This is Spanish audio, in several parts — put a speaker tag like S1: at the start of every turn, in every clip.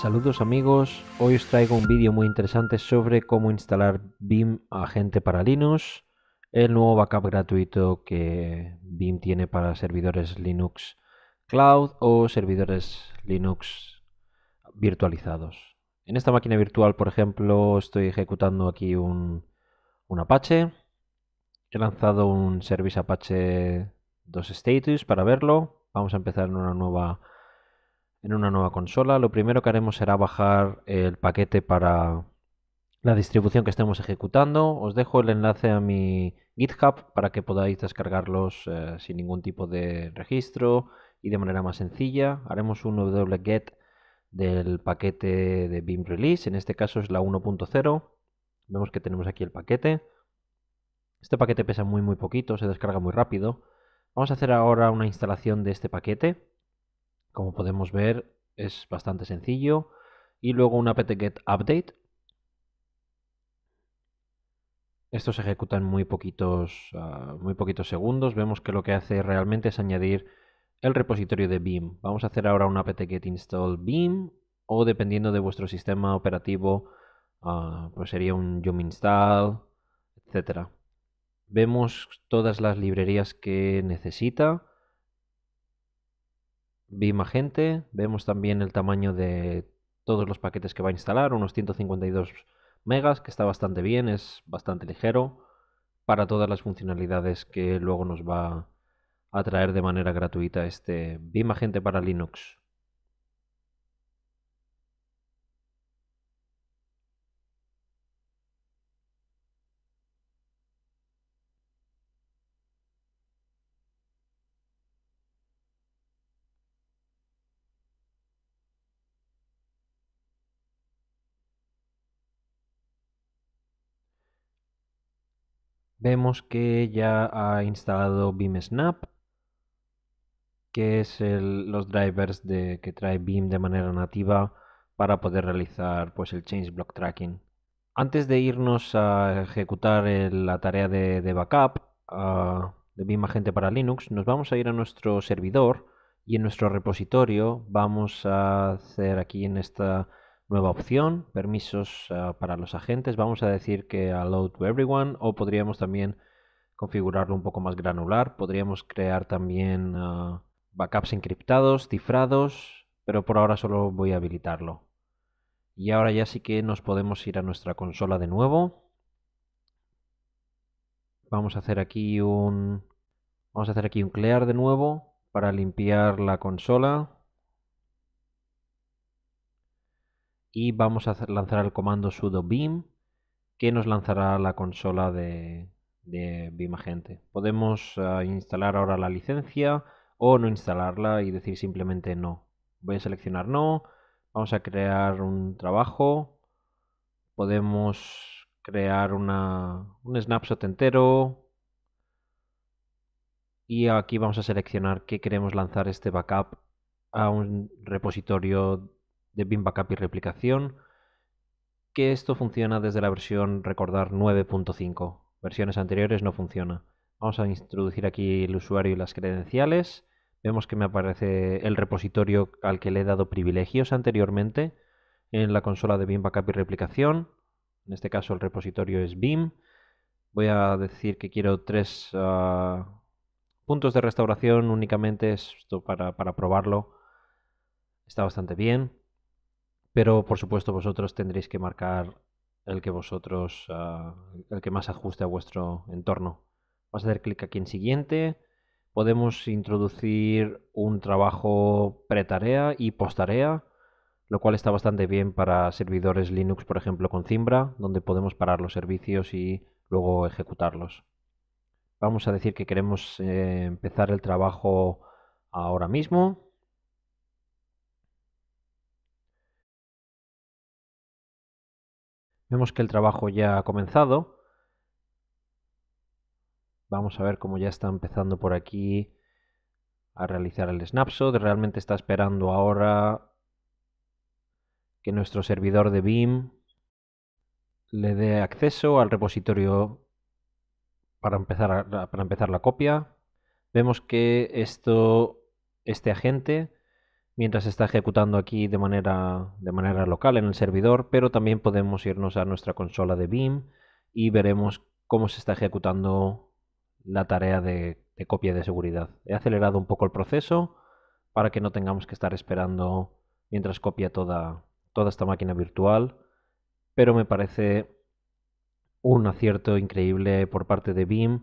S1: Saludos amigos, hoy os traigo un vídeo muy interesante sobre cómo instalar BIM Agente para Linux, el nuevo backup gratuito que BIM tiene para servidores Linux Cloud o servidores Linux virtualizados. En esta máquina virtual, por ejemplo, estoy ejecutando aquí un, un Apache, he lanzado un service Apache 2 status para verlo, vamos a empezar en una nueva en una nueva consola, lo primero que haremos será bajar el paquete para la distribución que estemos ejecutando. Os dejo el enlace a mi GitHub para que podáis descargarlos eh, sin ningún tipo de registro y de manera más sencilla. Haremos un wget del paquete de BIM Release, en este caso es la 1.0. Vemos que tenemos aquí el paquete. Este paquete pesa muy muy poquito, se descarga muy rápido. Vamos a hacer ahora una instalación de este paquete como podemos ver, es bastante sencillo. Y luego un apt-get update. Esto se ejecuta muy poquitos, ah, muy poquitos segundos. Vemos que lo que hace realmente es añadir el repositorio de Beam. Vamos a hacer ahora un apt-get install Beam o dependiendo de vuestro sistema operativo, ah, pues sería un yum install, etc. Vemos todas las librerías que necesita Bimagente, vemos también el tamaño de todos los paquetes que va a instalar, unos 152 megas, que está bastante bien, es bastante ligero para todas las funcionalidades que luego nos va a traer de manera gratuita este Bimagente para Linux. Vemos que ya ha instalado BIMSnap, Snap, que es los drivers de, que trae BIM de manera nativa para poder realizar pues, el change block tracking. Antes de irnos a ejecutar la tarea de, backup ah, de BIM Agente para Linux, nos vamos a ir a nuestro servidor y en nuestro repositorio vamos a hacer aquí en esta Nueva opción, permisos ah, para los agentes. Vamos a decir que allow to everyone o podríamos también configurarlo un poco más granular. Podríamos crear también ah, backups encriptados, cifrados, pero por ahora solo voy a habilitarlo. Y ahora ya sí que nos podemos ir a nuestra consola de nuevo. Vamos a hacer aquí un vamos a hacer aquí un clear de nuevo para limpiar la consola. y vamos a lanzar el comando sudo beam que nos lanzará la consola de, de Agente. Podemos eh, instalar ahora la licencia o no instalarla y decir simplemente no. Voy a seleccionar no, vamos a crear un trabajo, podemos crear un snapshot entero y aquí vamos a seleccionar que queremos lanzar este backup a un repositorio de BIM Backup y Replicación, que esto funciona desde la versión, recordar, 9.5. Versiones anteriores no funciona. Vamos a introducir aquí el usuario y las credenciales. Vemos que me aparece el repositorio al que le he dado privilegios anteriormente en la consola de BIM Backup y Replicación. En este caso el repositorio es BIM. Voy a decir que quiero tres ah, puntos de restauración únicamente, esto para probarlo. Está bastante bien. Pero por supuesto vosotros tendréis que marcar el que vosotros, ah, el que más ajuste a vuestro entorno. Vas a hacer clic aquí en siguiente. Podemos introducir un trabajo pre-tarea y post-tarea, lo cual está bastante bien para servidores Linux, por ejemplo, con Zimbra, donde podemos parar los servicios y luego ejecutarlos. Vamos a decir que queremos eh, empezar el trabajo ahora mismo Vemos que el trabajo ya ha comenzado. Vamos a ver cómo ya está empezando por aquí a realizar el snapshot. Realmente está esperando ahora que nuestro servidor de BIM le dé acceso al repositorio para empezar, para empezar la copia. Vemos que esto, este agente mientras está ejecutando aquí de manera, de manera local en el servidor, pero también podemos irnos a nuestra consola de BIM y veremos cómo se está ejecutando la tarea de, copia de seguridad. He acelerado un poco el proceso para que no tengamos que estar esperando mientras copia toda, toda esta máquina virtual, pero me parece un acierto increíble por parte de BIM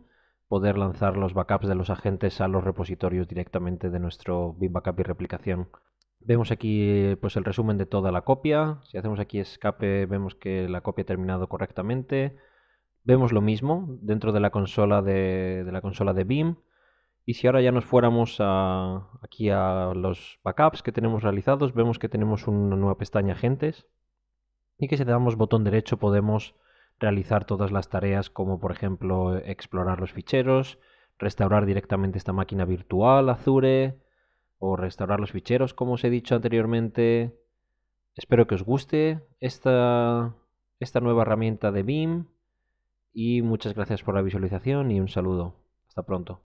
S1: poder lanzar los backups de los agentes a los repositorios directamente de nuestro BIM Backup y Replicación. Vemos aquí pues, el resumen de toda la copia. Si hacemos aquí escape, vemos que la copia ha terminado correctamente. Vemos lo mismo dentro de la consola de, la consola de BIM. Y si ahora ya nos fuéramos aquí a los backups que tenemos realizados, vemos que tenemos una nueva pestaña Agentes. Y que si damos botón derecho podemos realizar todas las tareas como por ejemplo explorar los ficheros, restaurar directamente esta máquina virtual Azure, o restaurar los ficheros, como os he dicho anteriormente. Espero que os guste esta, esta nueva herramienta de BIM y muchas gracias por la visualización y un saludo. Hasta pronto.